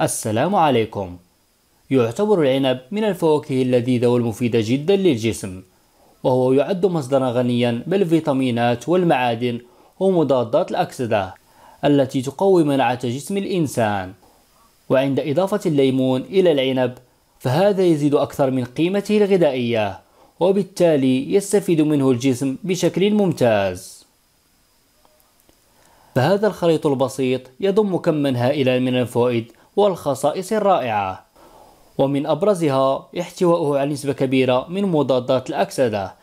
السلام عليكم يعتبر العنب من الفواكه اللذيذة والمفيدة جدا للجسم وهو يعد مصدرا غنيا بالفيتامينات والمعادن ومضادات الأكسدة التي تقوي مناعة جسم الإنسان وعند إضافة الليمون إلى العنب فهذا يزيد أكثر من قيمته الغذائية وبالتالي يستفيد منه الجسم بشكل ممتاز فهذا الخليط البسيط يضم كما هائلا من الفوائد والخصائص الرائعة ومن أبرزها احتوائه على نسبة كبيرة من مضادات الأكسدة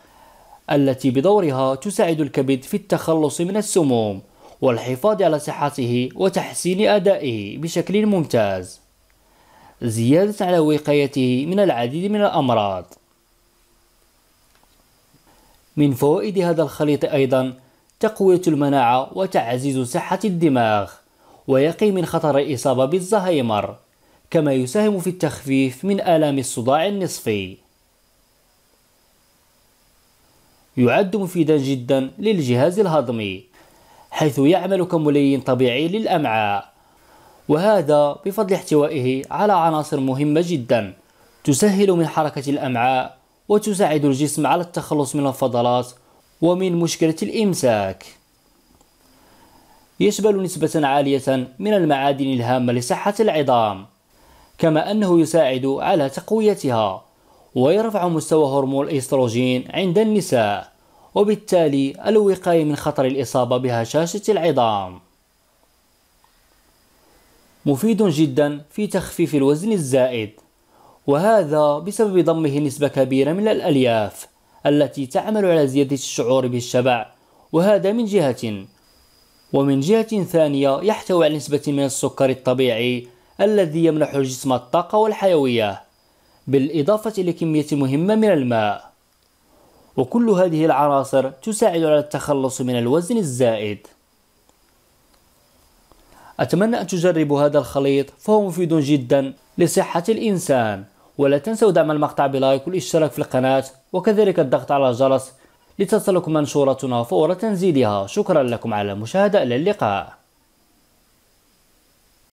التي بدورها تساعد الكبد في التخلص من السموم والحفاظ على صحته وتحسين أدائه بشكل ممتاز زيادة على وقايته من العديد من الأمراض من فوائد هذا الخليط أيضا تقوية المناعة وتعزيز صحة الدماغ ويقي من خطر الإصابة بالزهايمر كما يساهم في التخفيف من آلام الصداع النصفي يعد مفيدا جدا للجهاز الهضمي حيث يعمل كملين طبيعي للأمعاء وهذا بفضل احتوائه على عناصر مهمة جدا تسهل من حركة الأمعاء وتساعد الجسم على التخلص من الفضلات ومن مشكلة الإمساك يشمل نسبة عالية من المعادن الهامة لصحة العظام كما أنه يساعد على تقويتها ويرفع مستوى هرمون الإستروجين عند النساء وبالتالي الوقاية من خطر الإصابة بهشاشة العظام مفيد جدا في تخفيف الوزن الزائد وهذا بسبب ضمه نسبة كبيرة من الألياف التي تعمل على زيادة الشعور بالشبع وهذا من جهة ومن جهة ثانية يحتوي على نسبة من السكر الطبيعي الذي يمنح الجسم الطاقة والحيوية بالإضافة إلى كمية مهمة من الماء وكل هذه العناصر تساعد على التخلص من الوزن الزائد أتمنى أن تجربوا هذا الخليط فهو مفيد جدا لصحة الإنسان ولا تنسوا دعم المقطع بلايك والاشتراك في القناة وكذلك الضغط على الجرس لتصلكم منشوراتنا فور تنزيلها شكرا لكم على المشاهدة إلى اللقاء